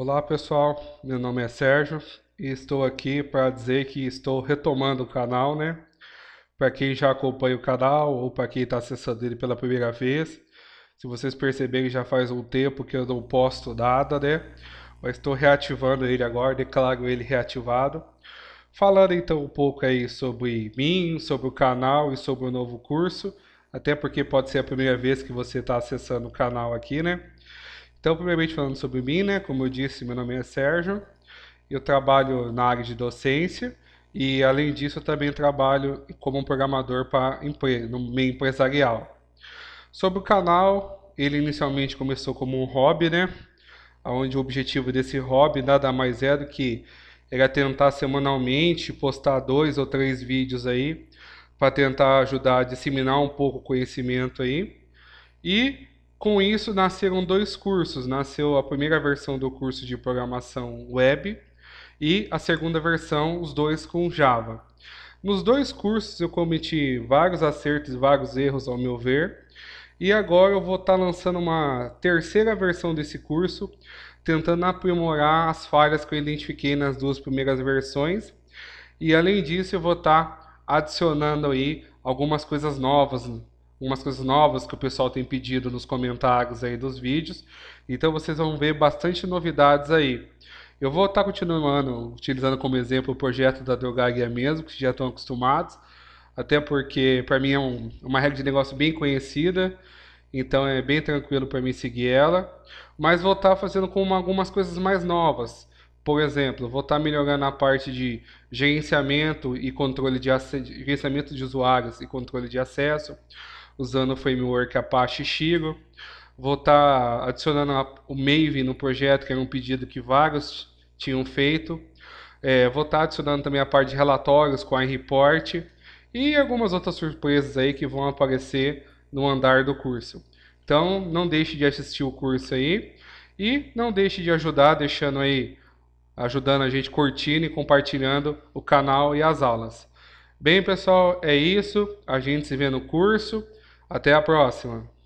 Olá pessoal, meu nome é Sérgio e estou aqui para dizer que estou retomando o canal, né? Para quem já acompanha o canal ou para quem está acessando ele pela primeira vez, se vocês perceberem já faz um tempo que eu não posto nada, né? Mas estou reativando ele agora, declaro ele reativado. Falando então um pouco aí sobre mim, sobre o canal e sobre o novo curso, até porque pode ser a primeira vez que você está acessando o canal aqui, né? Então, primeiramente falando sobre mim, né? Como eu disse, meu nome é Sérgio. Eu trabalho na área de docência e, além disso, eu também trabalho como um programador para empre... no meio empresarial. Sobre o canal, ele inicialmente começou como um hobby, né? Onde o objetivo desse hobby nada mais é do que era tentar semanalmente postar dois ou três vídeos aí para tentar ajudar a disseminar um pouco o conhecimento aí. E com isso, nasceram dois cursos. Nasceu a primeira versão do curso de programação web e a segunda versão, os dois com Java. Nos dois cursos eu cometi vários acertos e vários erros, ao meu ver. E agora eu vou estar tá lançando uma terceira versão desse curso, tentando aprimorar as falhas que eu identifiquei nas duas primeiras versões. E além disso, eu vou estar tá adicionando aí algumas coisas novas umas coisas novas que o pessoal tem pedido nos comentários aí dos vídeos. Então vocês vão ver bastante novidades aí. Eu vou estar tá continuando utilizando como exemplo o projeto da drogaria mesmo, que já estão acostumados, até porque para mim é um, uma regra de negócio bem conhecida, então é bem tranquilo para mim seguir ela. Mas vou estar tá fazendo com uma, algumas coisas mais novas. Por exemplo, vou estar tá melhorando a parte de gerenciamento e controle de gerenciamento de usuários e controle de acesso, usando o framework Apache Shiro. Vou estar tá adicionando o Maven no projeto, que era um pedido que vários tinham feito. É, vou estar tá adicionando também a parte de relatórios com a report e algumas outras surpresas aí que vão aparecer no andar do curso. Então, não deixe de assistir o curso aí e não deixe de ajudar deixando aí ajudando a gente curtindo e compartilhando o canal e as aulas. Bem, pessoal, é isso. A gente se vê no curso. Até a próxima.